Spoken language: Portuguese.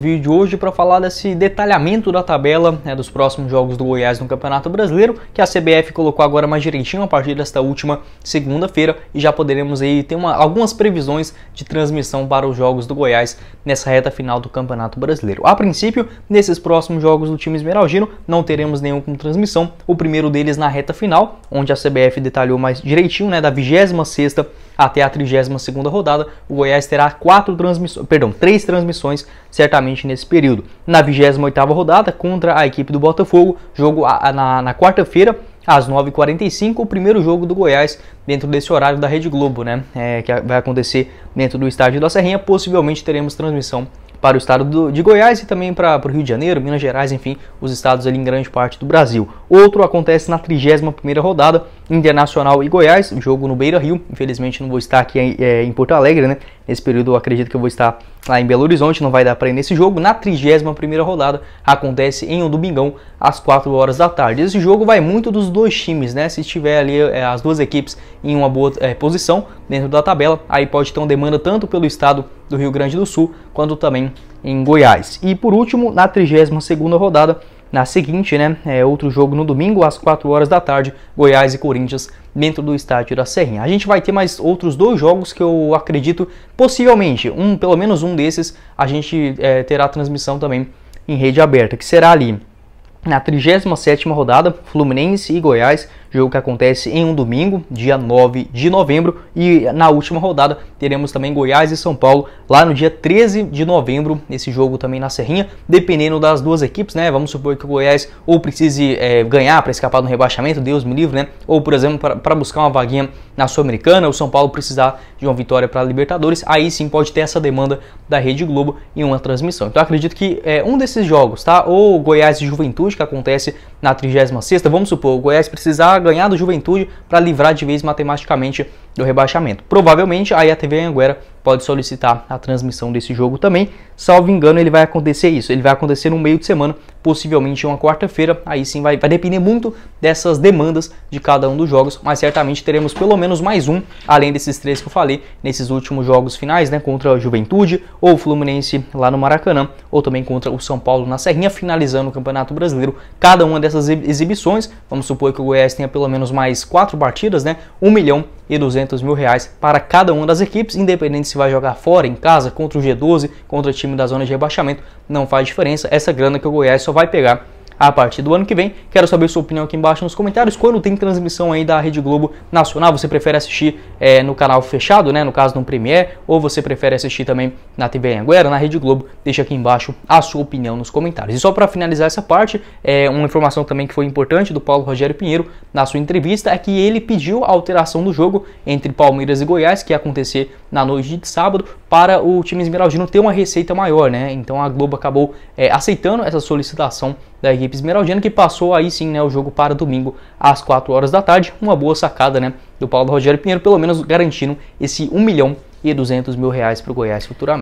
vídeo hoje para falar desse detalhamento da tabela né, dos próximos jogos do Goiás no Campeonato Brasileiro, que a CBF colocou agora mais direitinho a partir desta última segunda-feira e já poderemos aí ter uma, algumas previsões de transmissão para os jogos do Goiás nessa reta final do Campeonato Brasileiro. A princípio, nesses próximos jogos do time esmeraldino, não teremos nenhum com transmissão, o primeiro deles na reta final, onde a CBF detalhou mais direitinho, né, da 26ª até a 32ª rodada, o Goiás terá quatro transmissões, perdão, três transmissões, certamente justamente nesse período. Na 28ª rodada, contra a equipe do Botafogo, jogo na, na quarta-feira, às 9h45, o primeiro jogo do Goiás dentro desse horário da Rede Globo, né? É, que vai acontecer dentro do estádio da Serrinha. Possivelmente teremos transmissão para o estado do, de Goiás e também para o Rio de Janeiro, Minas Gerais, enfim, os estados ali em grande parte do Brasil. Outro acontece na 31ª rodada, Internacional e Goiás, jogo no Beira Rio. Infelizmente não vou estar aqui é, é, em Porto Alegre, né? Nesse período eu acredito que eu vou estar lá em Belo Horizonte, não vai dar para ir nesse jogo. Na 31 rodada acontece em um domingão às 4 horas da tarde. Esse jogo vai muito dos dois times, né? Se estiver ali é, as duas equipes em uma boa é, posição dentro da tabela, aí pode ter uma demanda tanto pelo estado do Rio Grande do Sul quanto também em Goiás. E por último, na 32 rodada na seguinte, né? É outro jogo no domingo, às 4 horas da tarde, Goiás e Corinthians dentro do estádio da Serrinha. A gente vai ter mais outros dois jogos que eu acredito, possivelmente, um, pelo menos um desses, a gente é, terá transmissão também em rede aberta, que será ali na 37 rodada, Fluminense e Goiás, jogo que acontece em um domingo, dia 9 de novembro, e na última rodada teremos também Goiás e São Paulo lá no dia 13 de novembro, esse jogo também na Serrinha, dependendo das duas equipes, né? Vamos supor que o Goiás ou precise é, ganhar para escapar do rebaixamento, Deus me livre, né? Ou, por exemplo, para buscar uma vaguinha na Sul-Americana, o São Paulo precisar de uma vitória para a Libertadores, aí sim pode ter essa demanda da Rede Globo em uma transmissão. Então acredito que é, um desses jogos, tá? Ou Goiás e Juventude, que acontece na 36ª, vamos supor, o Goiás precisar ganhar do Juventude para livrar de vez matematicamente do rebaixamento. Provavelmente aí a TV Anguera pode solicitar a transmissão desse jogo também. Salvo engano, ele vai acontecer isso. Ele vai acontecer no meio de semana, possivelmente uma quarta-feira. Aí sim vai, vai depender muito dessas demandas de cada um dos jogos, mas certamente teremos pelo menos mais um, além desses três que eu falei, nesses últimos jogos finais, né? Contra a Juventude ou o Fluminense lá no Maracanã, ou também contra o São Paulo na Serrinha, finalizando o Campeonato Brasileiro. Cada uma dessas exibições, vamos supor que o Goiás tenha pelo menos mais quatro partidas, né? um milhão e 200 mil reais para cada uma das equipes, independente se vai jogar fora, em casa, contra o G12, contra o time da zona de rebaixamento, não faz diferença. Essa grana que o Goiás só vai pegar a partir do ano que vem. Quero saber sua opinião aqui embaixo nos comentários. Quando tem transmissão aí da Rede Globo Nacional, você prefere assistir é, no canal fechado, né? No caso no Premiere, ou você prefere assistir também na TV Anguera, na Rede Globo? Deixa aqui embaixo a sua opinião nos comentários. E só para finalizar essa parte, é, uma informação também que foi importante do Paulo Rogério Pinheiro na sua entrevista é que ele pediu a alteração do jogo entre Palmeiras e Goiás, que ia acontecer na noite de sábado, para o time esmeraldino ter uma receita maior, né? Então a Globo acabou é, aceitando essa solicitação da equipe equipe esmeraldina que passou aí sim né, o jogo para domingo às 4 horas da tarde. Uma boa sacada né, do Paulo Rogério Pinheiro, pelo menos garantindo esse 1 milhão e 200 mil reais para o Goiás futuramente.